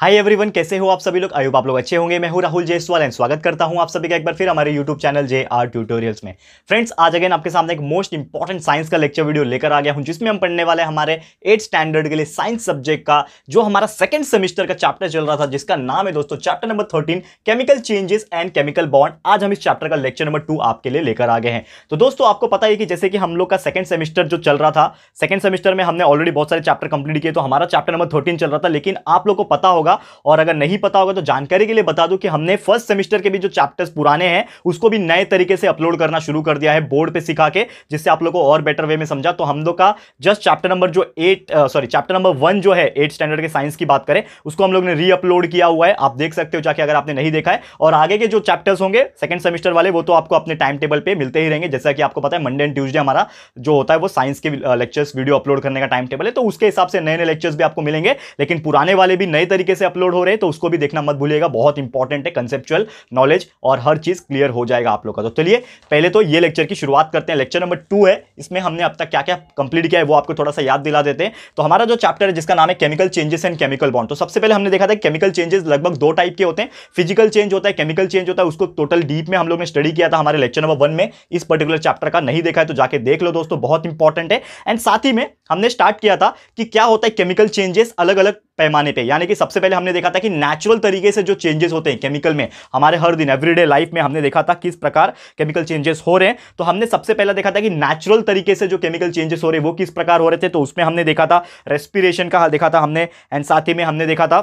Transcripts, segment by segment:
hi everyone कैसे हो आप सभी लोग आयुब आप लोग अच्छे होंगे मैं हूं राहुल जयसवाल एंड स्वागत करता हूं आप सभी का एक बार फिर हमारे YouTube channel J R tutorials में फ्रेंड्स आज अगेन आपके सामने एक मोस्ट इंपॉर्टेंट साइंस का लेक्चर वीडियो लेकर आ गया हूं जिसमें हम पढ़ने वाले हमारे एट स्टैंडर्ड के लिए साइंस सब्जेक्ट का जो हमारा सेकेंड सेमेस्टर का चैप्टर चल रहा था जिसका नाम है दोस्तों chapter number thirteen chemical changes and chemical bond आज हम इस चैप्टर का लेक्चर नंबर टू आपके लिए लेकर आ गए हैं तो दोस्तों आपको पता है कि जैसे कि हम लोग का सेकंड सेमेस्टर जो चल रहा था सेकंड सेमेस्टर में हमने ऑलरेडी बहुत सारे चैप्टर कंप्लीट किए तो हमारा चैप्टर नंबर थर्टीन चल रहा था लेकिन आप लोग को पता होगा होगा और अगर नहीं पता होगा तो जानकारी के लिए बता दूं कि हमने फर्स्ट सेमेस्टर के भी जो चैप्टर्स पुराने हैं उसको भी नए तरीके से अपलोड करना शुरू कर दिया है बोर्ड पर सिखा के जिससे आप लोग को और बेटर वे में समझा तो हम लोग का जस्ट चैप्टर नंबर जो eight sorry chapter number one जो है एट स्टैंडर्ड के साइंस की बात करें उसको हम लोग ने री अपलोड किया हुआ है आप देख सकते हो जाके अगर आपने नहीं देखा है और आगे के जो चैप्टर्स होंगे सेकंड सेमेस्टर वाले वो तो आपको अपने टाइम टेबल पे मिलते ही रहेंगे जैसा कि आपको पता है मंडे एंड ट्यूजडे हमारा जो होता है वो साइंस के लेक्चर्स वीडियो अपलोड करने का टाइम टेबल है तो उसके हिसाब से नए नए लेक्चर्स भी आपको मिलेंगे लेकिन पुराने वाले भी नए तरीके से अपलोड हो रहे हैं तो उसको भी देखना मत भूलिएगा बहुत इंपॉर्टेंट है कंसेप्चुअल नॉलेज और हर चीज़ क्लियर हो जाएगा आप लोग का तो चलिए पहले तो ये लेक्चर की शुरुआत करते हैं लेक्चर नंबर टू है इसमें हमने अब तक क्या क्या कंप्लीट किया है वो आपको थोड़ा सा याद दिला देते हैं तो हमारा जो चैप्टर है जिसका नाम है chemical changes and chemical bond तो सबसे पहले हमने देखा था केमिकल चेंजेस लगभग दो टाइप के होते हैं फिजिकल चेंज होता है केमिकल चेंज होता है उसको टोटल डीप में हम लोग ने स्टडी किया था हमारे लेक्चर नंबर वन में इस पर्टिकुलर चैप्टर का नहीं देखा है तो जाके देख लो दोस्तों बहुत इंपॉर्टेंट है एंड साथ ही में हमने स्टार्ट किया था कि क्या होता है केमिकल चेंजेस अलग अलग पैमाने पे यानी कि सबसे पहले हमने देखा था कि नेचुरल तरीके से जो चेंजेस होते हैं केमिकल में हमारे हर दिन एवरीडे लाइफ में हमने देखा था किस प्रकार केमिकल चेंजेस हो रहे हैं तो हमने सबसे पहले देखा था कि नेचुरल तरीके से जो केमिकल चेंजेस हो रहे वो किस प्रकार हो रहे थे तो उसमें हमने देखा था रेस्पिरेशन का देखा था हमने एंड साथ ही में हमने देखा था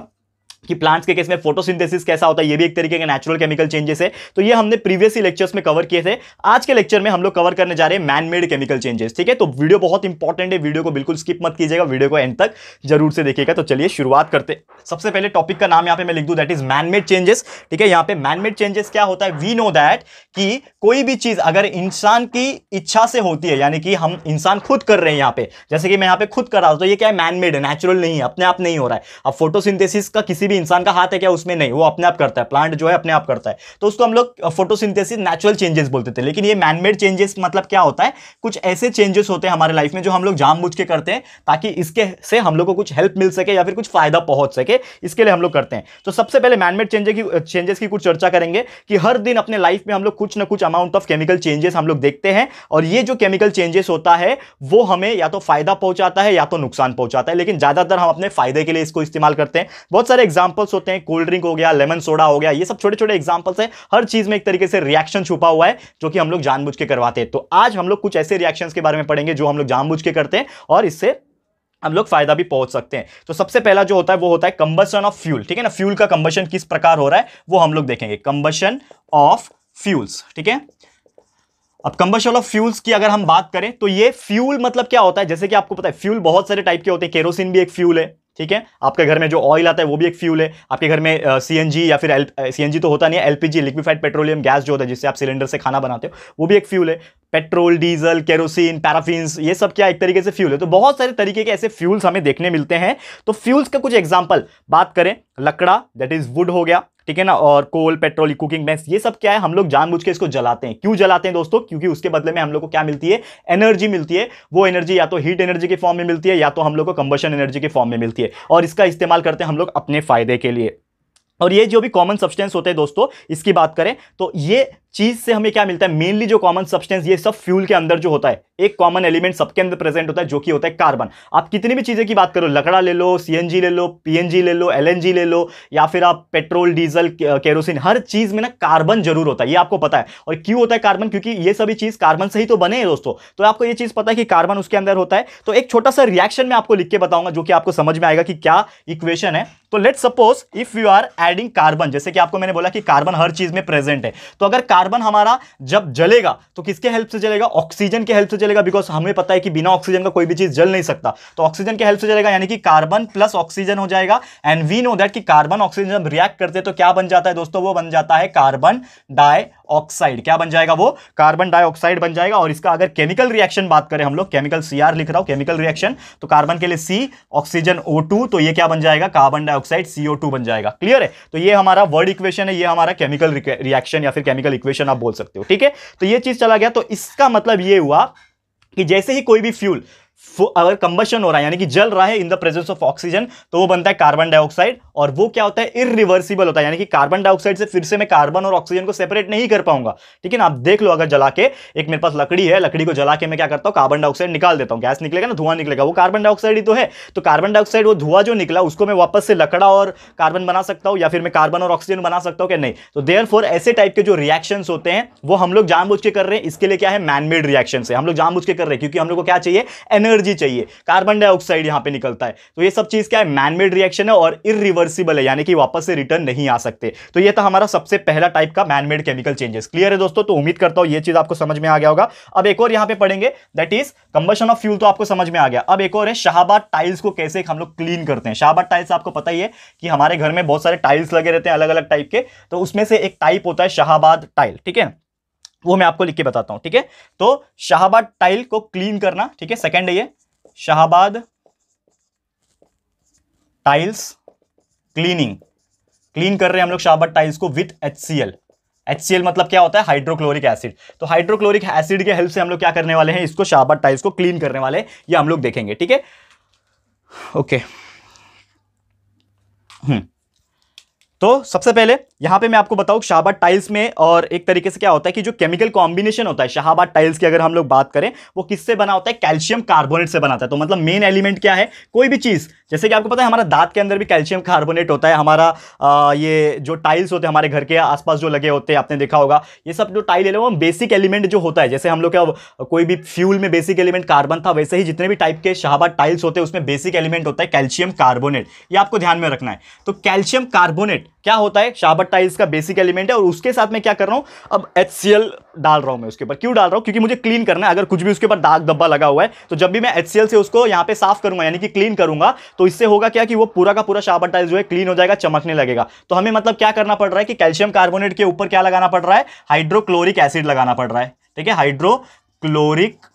कि प्लांट्स के केस में फोटोसिंथेसिस कैसा होता है ये भी एक तरीके का नेचुरल केमिकल चेंजेस है तो ये हमने प्रीवियस लेक्चर्स में कवर किए थे आज के लेक्चर में हम लोग कवर करने जा रहे हैं मैन मेड केमिकल चेंजेस ठीक है तो वीडियो बहुत इंपॉर्टेंट है वीडियो को बिल्कुल स्किप मत कीजिएगा वीडियो को एंड तक जरूर से देखिएगा तो चलिए शुरुआत करते सबसे पहले टॉपिक का नाम यहाँ पे मैं लिख दूँ दैट इज मैन चेंजेस ठीक है यहाँ पे मैन चेंजेस क्या होता है वी नो दैट कि कोई भी चीज अगर इंसान की इच्छा से होती है यानी कि हम इंसान खुद कर रहे हैं यहाँ पे जैसे कि मैं यहाँ पे खुद कर रहा हूँ तो ये क्या है मैनमेड है नेचुरल नहीं है अपने आप नहीं हो रहा है अब फोटोसिंथेसिस का किसी भी भी इंसान का हाथ है क्या उसमें नहीं वो अपने आप करता है प्लांट जो है अपने आप करता है तो उसको हम लोग फोटोसिंथेसिस नेचुरल चेंजेस बोलते थे लेकिन ये मैनमेड चेंजेस मतलब क्या होता है कुछ ऐसे चेंजेस होते हैं हमारे लाइफ में जो हम लोग जाम के करते हैं ताकि इसके से हम लोग को कुछ हेल्प मिल सके या फिर कुछ फायदा पहुंच सके इसके लिए हम लोग करते हैं तो सबसे पहले मैनमेड चेंजे की चेंजेस की कुछ चर्चा करेंगे कि हर दिन अपने लाइफ में हम लोग कुछ ना कुछ अमाउंट ऑफ केमिकल चेंजेस हम लोग देखते हैं और ये जो केमिकल चेंजेस होता है वो हमें या तो फायदा पहुंचाता है या तो नुकसान पहुंचाता है लेकिन ज्यादातर हम अपने फायदे के लिए इसको इस्तेमाल करते हैं बहुत सारे एग्जाम्पल्स होते हैं कोल्ड ड्रिंक हो गया लेमन सोडा हो गया ये सब छोटे छोटे एग्जाम्पल्स है हर चीज में एक तरीके से रिएक्शन छुपा हुआ है जो कि हम लोग जानबूझ के करवाते हैं तो आज हम लोग कुछ ऐसे रिएक्शन के बारे में पढ़ेंगे जो हम लोग जानबूझ के करते हैं और इससे हम लोग फायदा भी पहुंच सकते हैं तो सबसे पहला जो होता है वो होता है कंबसन ऑफ फ्यूल ठीक है ना फ्यूल का कंबशन किस प्रकार हो रहा है वो हम लोग देखेंगे कंबशन ऑफ फ्यूल्स ठीक है अब कंबशन ऑफ फ्यूल्स की अगर हम बात करें तो ये फ्यूल मतलब क्या होता है जैसे कि आपको पता है फ्यूल बहुत सारे टाइप के होते हैं केरोसिन भी एक फ्यूल है ठीक है आपके घर में जो ऑयल आता है वो भी एक फ्यूल है आपके घर में सी या फिर सी तो होता नहीं है एलपीजी लिक्विफाइड पेट्रोलियम गैस जो होता है जिससे आप सिलेंडर से खाना बनाते हो वो भी एक फ्यूल है पेट्रोल डीजल केरोसिन पैराफिन ये सब क्या एक तरीके से फ्यूल है तो बहुत सारे तरीके के ऐसे फ्यूल्स हमें देखने मिलते हैं तो फ्यूल्स का कुछ एग्जाम्पल बात करें लकड़ा दैट इज वुड हो गया ठीक है ना और कोल पेट्रोल कुकिंग बैंक ये सब क्या है हम लोग जानबूझ के इसको जलाते हैं क्यों जलाते हैं दोस्तों क्योंकि उसके बदले में हम लोग को क्या मिलती है एनर्जी मिलती है वो एनर्जी या तो हीट एनर्जी के फॉर्म में मिलती है या तो हम लोग को कंबशन एनर्जी के फॉर्म में मिलती है और इसका इस्तेमाल करते हैं हम लोग अपने फायदे के लिए और ये जो भी कॉमन सब्सटेंस होते हैं दोस्तों इसकी बात करें तो ये चीज से हमें क्या मिलता है मेनली जो कॉमन सब्सटेंस ये सब फ्यूल के अंदर जो होता है एक कॉमन एलिमेंट सबके अंदर प्रेजेंट होता है जो कि होता है कार्बन आप कितनी भी चीजें की बात करो लकड़ा ले लो सीएनजी ले लो पीएनजी ले लो एलएनजी ले लो या फिर आप पेट्रोल डीजल केरोसिन हर चीज में ना कार्बन जरूर होता है ये आपको पता है और क्यों होता है कार्बन क्योंकि ये सभी चीज कार्बन से ही तो बने हैं दोस्तों तो आपको ये चीज पता है कि कार्बन उसके अंदर होता है तो एक छोटा सा रिएक्शन में आपको लिख के बताऊंगा जो कि आपको समझ में आएगा कि क्या इक्वेशन है तो let suppose if you are adding carbon जैसे कि आपको मैंने बोला कि कार्बन हर चीज में प्रेजेंट है तो अगर कार्बन हमारा जब जलेगा तो किसके हेल्प से जलेगा ऑक्सीजन के हेल्प से जलेगा बिकॉज हमें पता है कि बिना ऑक्सीजन का कोई भी चीज जल नहीं सकता तो ऑक्सीजन के हेल्प से जलेगा यानी कि कार्बन प्लस ऑक्सीजन हो जाएगा एंड वी नो दैट कि कार्बन ऑक्सीजन जब रिएक्ट करते तो क्या बन जाता है दोस्तों वो बन जाता है कार्बन डाई ऑक्साइड क्या बन जाएगा वो कार्बन डाइऑक्साइड बन जाएगा और इसका अगर केमिकल रिएक्शन बात करें हम लोग केमिकल आर लिख रहा हूं केमिकल रिएक्शन तो कार्बन के लिए सी ऑक्सीजन ओ तो ये क्या बन जाएगा कार्बन डाइऑक्साइड सीओ बन जाएगा क्लियर है तो ये हमारा वर्ड इक्वेशन है ये हमारा केमिकल रिएक्शन या फिर केमिकल इक्वेशन इक्वेशन आप बोल सकते हो ठीक है तो ये चीज चला गया तो इसका मतलब ये हुआ कि जैसे ही कोई भी फ्यूल अगर कंबशन हो रहा है यानी कि जल रहा है in the presence of oxygen तो वो बनता है कार्बन डाइऑक्साइड और वो क्या होता है इरिवर्सिबल होता है यानी कि कार्बन डाइऑक्साइड से फिर से मैं कार्बन और ऑक्सीजन को सेपरेट नहीं कर पाऊंगा ठीक है ना आप देख लो अगर जला के एक मेरे पास लकड़ी है लकड़ी को जला के मैं क्या करता हूँ कार्बन डाइऑक्साइड निकाल देता हूँ गैस निकलेगा ना धुआं निकलेगा वो कार्बन डाइऑक्साइड ही तो है तो कार्बन डाइऑक्साइड वो धुआं जो निकला उसको मैं वापस से लकड़ा और कार्बन बना सकता हूँ या फिर मैं कार्बन और ऑक्सीजन बना सकता हूँ क्या नहीं तो देयर ऐसे टाइप के जो रिएक्शन होते हैं वो हम लोग जानबूझ के कर रहे हैं इसके लिए क्या है मैनमेड रिएक्शन है हम लोग जानबूझ के कर रहे हैं क्योंकि हम लोग को क्या चाहिए एनर्जी चाहिए कार्बन डाइऑक्साइड यहाँ पे निकलता है तो ये सब चीज़ क्या है मैनमेड रिएक्शन है और इरिवर्सिबल है यानी कि वापस से रिटर्न नहीं आ सकते तो ये था हमारा सबसे पहला टाइप का मैनमेड केमिकल चेंजेस क्लियर है दोस्तों तो उम्मीद करता हूँ ये चीज़ आपको समझ में आ गया होगा अब एक और यहाँ पे पढ़ेंगे that is combustion of fuel तो आपको समझ में आ गया अब एक और है शाहबाद टाइल्स को कैसे हम लोग क्लीन करते हैं शाहबाद टाइल्स आपको पता ही है कि हमारे घर में बहुत सारे टाइल्स लगे रहते हैं अलग अलग टाइप के तो उसमें से एक टाइप होता है शाहबाद टाइल ठीक है वो मैं आपको लिख के बताता हूं ठीक है तो शाहबाद टाइल को क्लीन करना ठीक है सेकेंड है ये शाहबाद टाइल्स क्लीनिंग क्लीन कर रहे हैं हम लोग शाहबाद टाइल्स को with H C L HCl मतलब क्या होता है हाइड्रोक्लोरिक एसिड तो हाइड्रोक्लोरिक एसिड के हेल्प से हम लोग क्या करने वाले हैं इसको शाहबाद टाइल्स को क्लीन करने वाले ये हम लोग देखेंगे ठीक है ओके हम्म तो सबसे पहले यहाँ पे मैं आपको बताऊँ शाहबाद टाइल्स में और एक तरीके से क्या होता है कि जो केमिकल कॉम्बिनेशन होता है शाहबाद टाइल्स की अगर हम लोग बात करें वो किससे बना होता है कैल्शियम कार्बोनेट से बनाता है तो मतलब मेन एलिमेंट क्या है कोई भी चीज़ जैसे कि आपको पता है हमारा दांत के अंदर भी कैल्शियम कार्बोनेट होता है हमारा आ, ये जो टाइल्स होते हैं हमारे घर के आसपास जो लगे होते हैं आपने देखा होगा ये सब जो टाइल है वो बेसिक एलिमेंट जो होता है जैसे हम लोग का कोई भी फ्यूल में बेसिक एलिमेंट कार्बन था वैसे ही जितने भी टाइप के शाहबाद टाइल्स होते हैं उसमें बेसिक एलिमेंट होता है कैल्शियम कार्बोनेट ये आपको ध्यान में रखना है तो कैल्शियम कार्बोनेट क्या होता है शाहबाद टाइल्स का बेसिक एलिमेंट है और उसके साथ मैं क्या कर रहा हूँ अब एच डाल रहा हूँ मैं उसके ऊपर क्यों डाल रहा हूँ क्योंकि मुझे क्लीन करना है अगर कुछ भी उसके ऊपर दाग धब्बा लगा हुआ है तो जब भी मैं एच से उसको यहाँ पे साफ करूंगा यानी कि क्लीन करूंगा तो इससे होगा क्या कि वो पूरा का पूरा शाबर टाइल जो है क्लीन हो जाएगा चमकने लगेगा तो हमें मतलब क्या करना पड़ रहा है कि कैल्शियम कार्बोनेट के ऊपर क्या लगाना पड़ रहा है हाइड्रोक्लोरिक एसिड लगाना पड़ रहा है ठीक है हाइड्रोक्लोरिक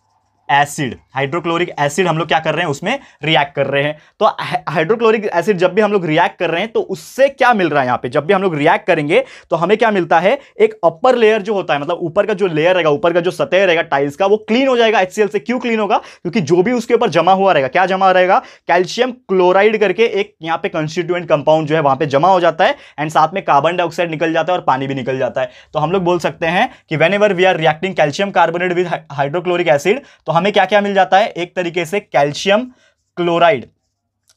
एसिड हाइड्रोक्लोरिक एसिड हम लोग क्या कर रहे हैं उसमें रिएक्ट कर रहे हैं तो हाइड्रोक्लोरिक एसिड जब भी हम लोग रिएक्ट कर रहे हैं तो उससे क्या मिल रहा है यहाँ पे जब भी हम लोग रिएक्ट करेंगे तो हमें क्या मिलता है एक अपर लेयर जो होता है मतलब ऊपर का जो लेयर रहेगा ऊपर का जो सतह रहेगा टाइल्स का वो क्लीन हो जाएगा एच से क्यों क्लीन होगा क्योंकि जो भी उसके ऊपर जमा हुआ रहेगा क्या जमा रहेगा कैल्शियम क्लोराइड करके एक यहाँ पे कंस्टिट्यूएंट कंपाउंड जो है वहां पर जमा हो जाता है एंड साथ में कार्बन डाइऑक्साइड निकल जाता है और पानी भी निकल जाता है तो हम लोग बोल सकते हैं कि whenever we are reacting calcium carbonate with hydrochloric acid तो हमें क्या क्या मिल जाता है एक तरीके से कैल्शियम क्लोराइड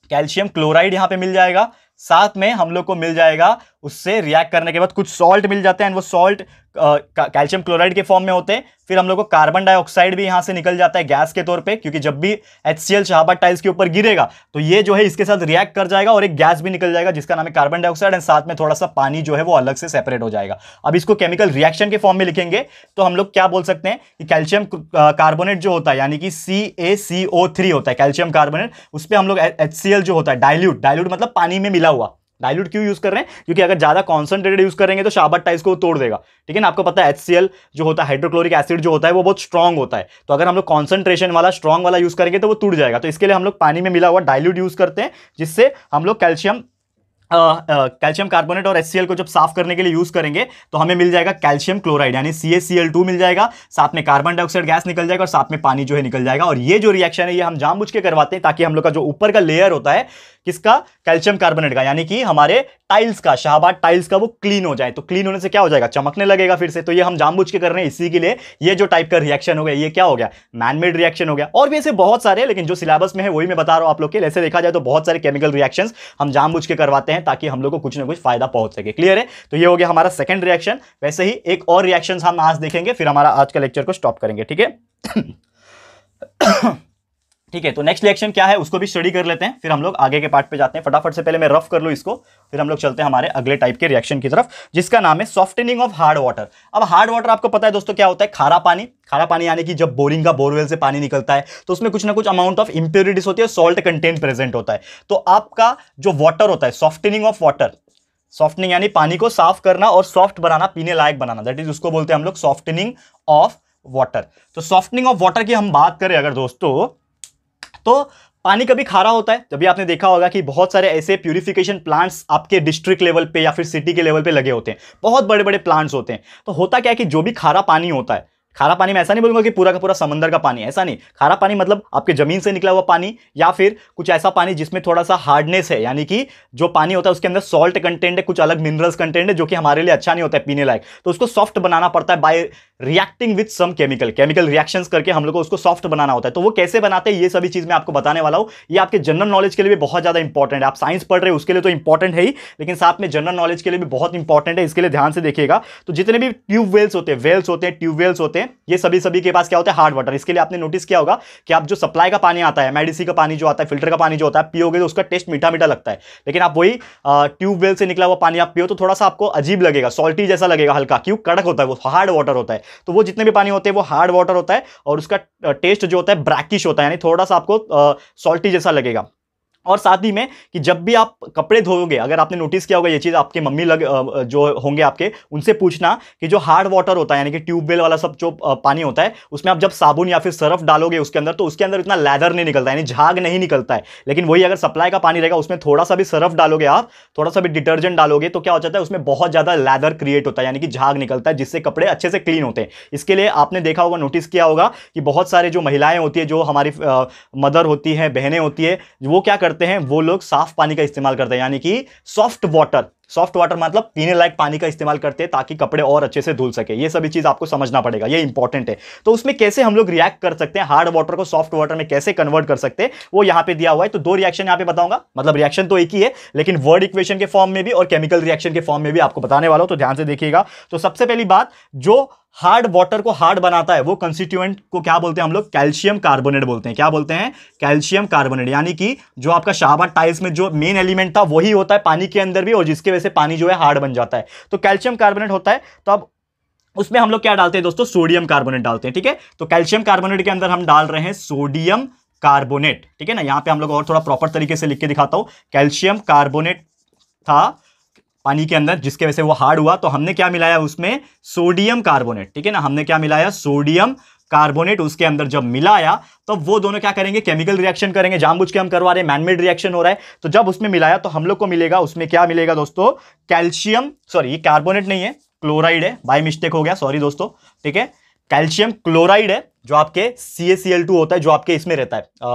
कैल्शियम क्लोराइड यहां पे मिल जाएगा साथ में हम लोग को मिल जाएगा उससे रिएक्ट करने के बाद कुछ सॉल्ट मिल जाते हैं वो सॉल्ट कैल्शियम क्लोराइड के फॉर्म में होते हैं फिर हम लोग को कार्बन डाइऑक्साइड भी यहाँ से निकल जाता है गैस के तौर पे क्योंकि जब भी H C L Shahabad tiles के ऊपर गिरेगा तो ये जो है इसके साथ रिएक्ट कर जाएगा और एक गैस भी निकल जाएगा जिसका नाम है कार्बन डाइऑक्साइड एंड साथ में थोड़ा सा पानी जो है वो अलग से सेपरेट हो जाएगा अब इसको केमिकल रिएक्शन के फॉर्म में लिखेंगे तो हम लोग क्या बोल सकते हैं कि कैल्शियम कार्बोनेट जो होता है यानी कि सी ए सी ओ थ्री होता है कैल्शियम कार्बोनेट उस पर हम लोग एच सी एल जो होता है डायल्यूट डायल्यूट मतलब पानी में मिला हुआ डायल्यूट क्यों यूज़ कर रहे हैं क्योंकि अगर ज़्यादा कॉन्सेंट्रेटेड यूज़ करेंगे तो शाबर टाइस को तोड़ देगा ठीक है ना आपको पता है एचसीएल जो होता है हाइड्रोक्लोरिक एसिड जो होता है वो बहुत स्ट्रॉन्ग होता है तो अगर हम लोग कॉन्सनट्रेशन वाला स्ट्रॉन्ग वाला यूज़ करेंगे तो वो टूट जाएगा तो इसके लिए हम लोग पानी में मिला हुआ डायल्यूट यूज़ करते हैं जिससे हम लोग कैल्शियम कैल्शियम कार्बोनेट और एच को जब साफ करने के लिए यूज़ करेंगे तो हमें मिल जाएगा कैल्शियम क्लोराइड यानी सी मिल जाएगा साथ में कार्बन डाइऑक्साइड गैस निकल जाएगा और साथ में पानी जो है निकल जाएगा और ये जो रिएक्शन है ये हम जानबूझ के करवाते हैं ताकि हम लोग का जो ऊपर का लेयर होता है किसका कैल्शियम कार्बोनेट का यानी कि हमारे टाइल्स का शाहबाद टाइल्स का वो क्लीन हो जाए तो क्लीन होने से क्या हो जाएगा चमकने लगेगा फिर से तो ये हम जामबूझ के कर रहे हैं इसी के लिए ये जो टाइप का रिएक्शन हो गया ये क्या हो गया मैनमेड रिएक्शन हो गया और भी ऐसे बहुत सारे लेकिन जो सिलेबस में है वही मैं बता रहा हूँ आप लोग के ऐसे देखा जाए तो बहुत सारे केमिकल रिएक्शन हम जानबूझ के करवाते हैं ताकि हम लोग को कुछ ना कुछ फायदा पहुंच सके क्लियर है तो ये हो गया हमारा सेकंड रिएक्शन वैसे ही एक और रिएक्शन हम आज देखेंगे फिर हमारा आज का लेक्चर को स्टॉप करेंगे ठीक है ठीक है तो नेक्स्ट रिएक्शन क्या है उसको भी स्टडी कर लेते हैं फिर हम लोग आगे के पार्ट पे जाते हैं फटाफट से पहले मैं रफ कर लूँ इसको फिर हम लोग चलते हैं हमारे अगले टाइप के रिएक्शन की तरफ जिसका नाम है सॉफ्टनिंग ऑफ हार्ड वाटर अब हार्ड वाटर आपको पता है दोस्तों क्या होता है खारा पानी खारा पानी यानी कि जब बोरिंग का बोरवेल से पानी निकलता है तो उसमें कुछ ना कुछ अमाउंट ऑफ इंप्योरिटीज होती है सॉल्ट कंटेंट प्रेजेंट होता है तो आपका जो वाटर होता है सॉफ्टनिंग ऑफ वाटर सॉफ्टनिंग यानी पानी को साफ करना और सॉफ्ट बनाना पीने लायक बनाना दैट इज उसको बोलते हैं हम लोग सॉफ्टनिंग ऑफ वाटर तो सॉफ्टनिंग ऑफ वाटर की हम बात करें अगर दोस्तों तो पानी कभी खारा होता है जब भी आपने देखा होगा कि बहुत सारे ऐसे प्यूरिफिकेशन प्लांट्स आपके डिस्ट्रिक्ट लेवल पे या फिर सिटी के लेवल पे लगे होते हैं बहुत बड़े बड़े प्लांट्स होते हैं तो होता क्या है कि जो भी खारा पानी होता है खारा पानी में ऐसा नहीं बोलूंगा कि पूरा का पूरा समंदर का पानी ऐसा नहीं खारा पानी मतलब आपके ज़मीन से निकला हुआ पानी या फिर कुछ ऐसा पानी जिसमें थोड़ा सा हार्डनेस है यानी कि जो पानी होता है उसके अंदर सॉल्ट कंटेंट है कुछ अलग मिनरल्स कंटेंट है जो कि हमारे लिए अच्छा नहीं होता है पीने लायक तो उसको सॉफ्ट बनाना पड़ता है by reacting with some chemical chemical reaction करके हम लोग को उसको सॉफ्ट बनाना होता है तो वो कैसे बनाते हैं ये सभी चीज़ मैं आपको बताने वाला हूँ ये आपके जनरल नॉलेज के लिए भी बहुत ज़्यादा इंपॉर्टेंट है आप साइंस पढ़ रहे हो उसके लिए तो इंपॉर्टेंट है ही लेकिन साथ में जनरल नॉलेज के लिए भी बहुत इंपॉर्टेंट है इसके लिए ध्यान से देखिएगा तो जितने भी ट्यूबवेल्स होते हैं वेल्स होते हैं ट्यूबवेल्स होते हैं हैं ये सभी सभी के पास क्या होता है हार्ड वाटर इसके लिए आपने नोटिस किया होगा कि आप जो सप्लाई का पानी आता है एमआईडीसी का पानी जो आता है फिल्टर का पानी जो होता है पियोगे तो उसका टेस्ट मीठा मीठा लगता है लेकिन आप वही ट्यूबवेल से निकला हुआ पानी आप पियो तो थोड़ा सा आपको अजीब लगेगा सॉल्टी जैसा लगेगा हल्का क्यों कड़क होता है वो हार्ड वाटर होता है तो वो जितने भी पानी होते हैं वो हार्ड वाटर होता है और उसका टेस्ट जो होता है ब्रैकिश होता है यानी थोड़ा सा आपको सॉल्टी जैसा लगेगा और साथ ही में कि जब भी आप कपड़े धोओगे अगर आपने नोटिस किया होगा ये चीज़ आपके मम्मी लग जो होंगे आपके उनसे पूछना कि जो हार्ड वाटर होता है यानी कि ट्यूबवेल वाला सब जो पानी होता है उसमें आप जब साबुन या फिर सर्फ डालोगे उसके अंदर तो उसके अंदर इतना लैदर नहीं निकलता यानी झाग नहीं निकलता है लेकिन वही अगर सप्लाई का पानी रहेगा उसमें थोड़ा सा भी सर्फ डालोगे आप थोड़ा सा भी डिटर्जेंट डालोगे तो क्या हो जाता है उसमें बहुत ज़्यादा लैदर क्रिएट होता है यानी कि झाग निकलता है जिससे कपड़े अच्छे से क्लीन होते हैं इसके लिए आपने देखा होगा नोटिस किया होगा कि बहुत सारे जो महिलाएँ होती है जो हमारी मदर होती हैं बहनें होती है वो क्या करते हैं वो लोग साफ पानी का इस्तेमाल करते हैं यानी कि सॉफ्ट वाटर सॉफ्ट वाटर मतलब पीने लायक पानी का इस्तेमाल करते हैं ताकि कपड़े और अच्छे से धुल सके ये सभी चीज़ आपको समझना पड़ेगा ये इंपॉर्टेंट है तो उसमें कैसे हम लोग रिएक्ट कर सकते हैं हार्ड वाटर को सॉफ्ट वाटर में कैसे कन्वर्ट कर सकते हैं वो यहाँ पे दिया हुआ है तो दो रिएक्शन यहाँ पे बताऊंगा मतलब रिएक्शन तो एक ही है लेकिन वर्ड इक्वेशन के फॉर्म में भी और केमिकल रिएक्शन के फॉर्म में भी आपको बताने वाला हूँ तो ध्यान से देखिएगा तो सबसे पहली बात जो हार्ड वाटर को हार्ड बनाता है वो कंस्टिट्यूएंट को क्या बोलते हैं हम लोग कैल्शियम कार्बोनेट बोलते हैं क्या बोलते हैं कैल्शियम कार्बोनेट यानी कि जो आपका शाहबाद टाइल्स में जो मेन एलिमेंट था वही होता है पानी के अंदर भी और जिसके वजह से पानी जो है हार्ड बन जाता है तो कैल्शियम कार्बोनेट होता है तो अब उसमें हम लोग क्या डालते हैं दोस्तों सोडियम कार्बोनेट डालते हैं ठीक है तो कैल्शियम कार्बोनेट के अंदर हम डाल रहे हैं सोडियम कार्बोनेट ठीक है ना यहाँ पे हम लोग और थोड़ा प्रॉपर तरीके से लिख के दिखाता हूँ कैल्शियम कार्बोनेट था पानी के अंदर जिसके वजह से वो हार्ड हुआ तो हमने क्या मिलाया उसमें सोडियम कार्बोनेट ठीक है ना हमने क्या मिलाया सोडियम कार्बोनेट उसके अंदर जब मिलाया तो वो दोनों क्या करेंगे केमिकल रिएक्शन करेंगे जाम के हम करवा रहे हैं मैनमेड रिएक्शन हो रहा है तो जब उसमें मिलाया तो हम लोग को मिलेगा उसमें क्या मिलेगा दोस्तों कैल्शियम सॉरी ये कार्बोनेट नहीं है क्लोराइड है बाई मिस्टेक हो गया सॉरी दोस्तों ठीक है कैल्शियम क्लोराइड है जो आपके सी ए सी एल टू होता है जो आपके इसमें रहता है आ,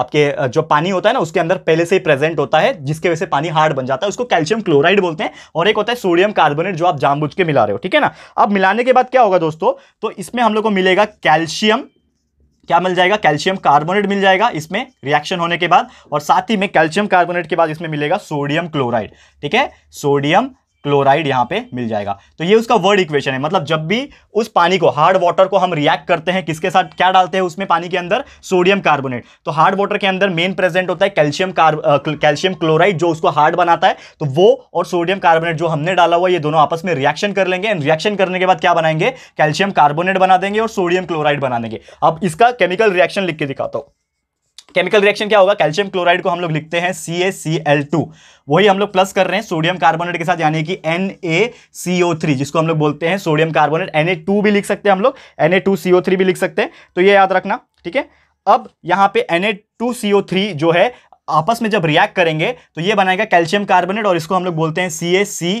आपके जो पानी होता है ना उसके अंदर पहले से ही प्रेजेंट होता है जिसके वजह से पानी हार्ड बन जाता है उसको कैल्शियम क्लोराइड बोलते हैं और एक होता है सोडियम कार्बोनेट जो आप जामबूझ के मिला रहे हो ठीक है ना अब मिलाने के बाद क्या होगा दोस्तों तो इसमें हम लोग को मिलेगा कैल्शियम क्या मिल जाएगा कैल्शियम कार्बोनेट मिल जाएगा इसमें रिएक्शन होने के बाद और साथ ही में कैल्शियम कार्बोनेट के बाद इसमें मिलेगा सोडियम क्लोराइड ठीक है सोडियम क्लोराइड यहां पे मिल जाएगा तो ये उसका वर्ड इक्वेशन है मतलब जब भी उस पानी को हार्ड वाटर को हम रिएक्ट करते हैं किसके साथ क्या डालते हैं उसमें पानी के अंदर सोडियम कार्बोनेट तो हार्ड वाटर के अंदर मेन प्रेजेंट होता है कैल्शियम कैल्शियम क्लोराइड जो उसको हार्ड बनाता है तो वो और सोडियम कार्बोनेट जो हमने डाला हुआ ये दोनों आपस में रिएक्शन कर लेंगे एंड रिएक्शन करने के बाद क्या बनाएंगे कैल्शियम कार्बोनेट बना देंगे और सोडियम क्लोराइड बना देंगे अब इसका केमिकल रिएक्शन लिख के दिखाता हूँ केमिकल रिएक्शन क्या होगा कैल्शियम क्लोराइड को हम लोग लिखते हैं सी ए सी एल टू वही हम लोग प्लस कर रहे हैं सोडियम कार्बोनेट के साथ यानी कि N A C O three जिसको हम लोग बोलते हैं sodium carbonate N A two भी लिख सकते हैं हम लोग N A two C O three भी लिख सकते हैं तो ये याद रखना ठीक है अब यहाँ पे N A two C O three जो है आपस में जब रिएक्ट करेंगे तो ये बनाएगा कैल्शियम कार्बोनेट और इसको हम लोग बोलते हैं सी ए सी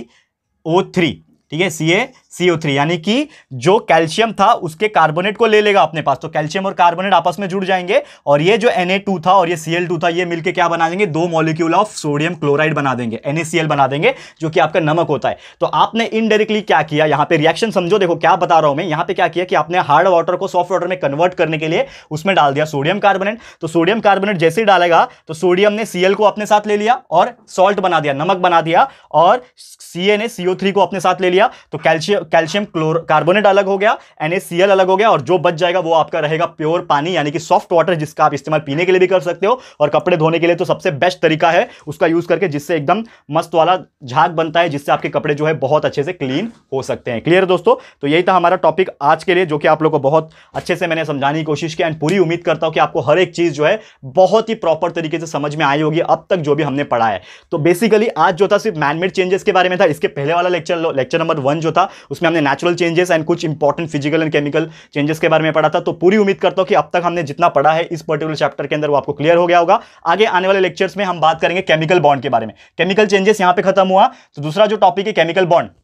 ओ थ्री ठीक है सी ए CO3 थ्री यानी कि जो कैल्शियम था उसके कार्बोनेट को ले लेगा अपने पास तो कैल्शियम और कार्बोनेट आपस में जुड़ जाएंगे और ये जो एन था और ये सी था ये मिलकर क्या बना देंगे दो मॉलिक्यूल ऑफ सोडियम क्लोराइड बना देंगे एन बना देंगे जो कि आपका नमक होता है तो आपने इनडायरेक्टली क्या किया यहाँ पे रिएक्शन समझो देखो क्या बता रहा हूं मैं यहाँ पे क्या किया कि आपने हार्ड वाटर को सॉफ्ट वाटर में कन्वर्ट करने के लिए उसमें डाल दिया सोडियम कार्बोनेट तो सोडियम कार्बोनेट जैसे ही डालेगा तो सोडियम ने सीएल को अपने साथ ले लिया और सॉल्ट बना दिया नमक बना दिया और सी ने सीओ को अपने साथ ले लिया तो कैल्शियम कैल्शियम क्लोर कार्बोनेट अलग हो गया एन अलग हो गया और जो बच जाएगा वो आपका रहेगा प्योर पानी यानी कि सॉफ्ट वाटर जिसका आप इस्तेमाल पीने के लिए भी कर सकते हो और कपड़े धोने के लिए तो सबसे बेस्ट तरीका है उसका यूज़ करके जिससे एकदम मस्त वाला झाग बनता है जिससे आपके कपड़े जो है बहुत अच्छे से क्लीन हो सकते हैं क्लियर दोस्तों तो यही था हमारा टॉपिक आज के लिए जो कि आप लोग को बहुत अच्छे से मैंने समझाने की कोशिश की एंड पूरी उम्मीद करता हूँ कि आपको हर एक चीज़ जो है बहुत ही प्रॉपर तरीके से समझ में आई होगी अब तक जो भी हमने पढ़ा है तो बेसिकली आज जो था सिर्फ मैनमेड चेंजेस के बारे में था इसके पहले वाला लेक्चर लेक्चर नंबर वन जो था उसमें हमने नेचुरल चेंजेस एंड कुछ important physical and chemical changes के बारे में पढ़ा था तो पूरी उम्मीद करता हूँ कि अब तक हमने जितना पढ़ा है इस पर्टिकुलर चैप्टर के अंदर वो आपको क्लियर हो गया होगा आगे आने वाले लेक्चर्स में हम बात करेंगे केमिकल बॉन्ड के बारे में केमिकल चेंजेस यहाँ पे खत्म हुआ तो दूसरा जो टॉपिक है केमिकल बॉन्ड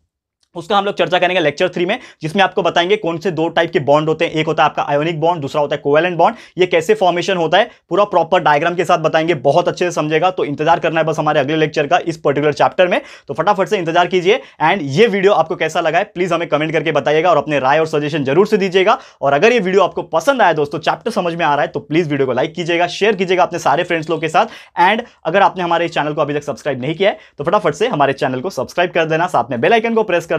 उसका हम लोग चर्चा करेंगे लेक्चर थ्री में जिसमें आपको बताएंगे कौन से दो टाइप के बॉन्ड होते हैं एक होता है आपका आयोनिक बॉन्ड दूसरा होता है कोवेलेंट बॉन्ड ये कैसे फॉर्मेशन होता है पूरा प्रॉपर डायग्राम के साथ बताएंगे बहुत अच्छे से समझेगा तो इंतजार करना है बस हमारे अगले लेक्चर का इस पर्टिकुलर चैप्टर में तो फटाफट से इंतजार कीजिए एंड ये वीडियो आपको कैसा लगा है प्लीज हमें कमेंट करके बताइएगा और अपने राय और सजेशन जरूर से दीजिएगा और अगर ये वीडियो आपको पसंद आया दोस्तों चैप्टर समझ में आ रहा है तो प्लीज वीडियो को लाइक कीजिएगा शेयर कीजिएगा अपने सारे फ्रेंड्स लोग के साथ एंड अगर आपने हमारे चैनल को अभी तक सब्सक्राइब नहीं किया है तो फटाफट से हमारे चैनल को सब्सक्राइब कर देना साथ में बेलाइकन को प्रेस कर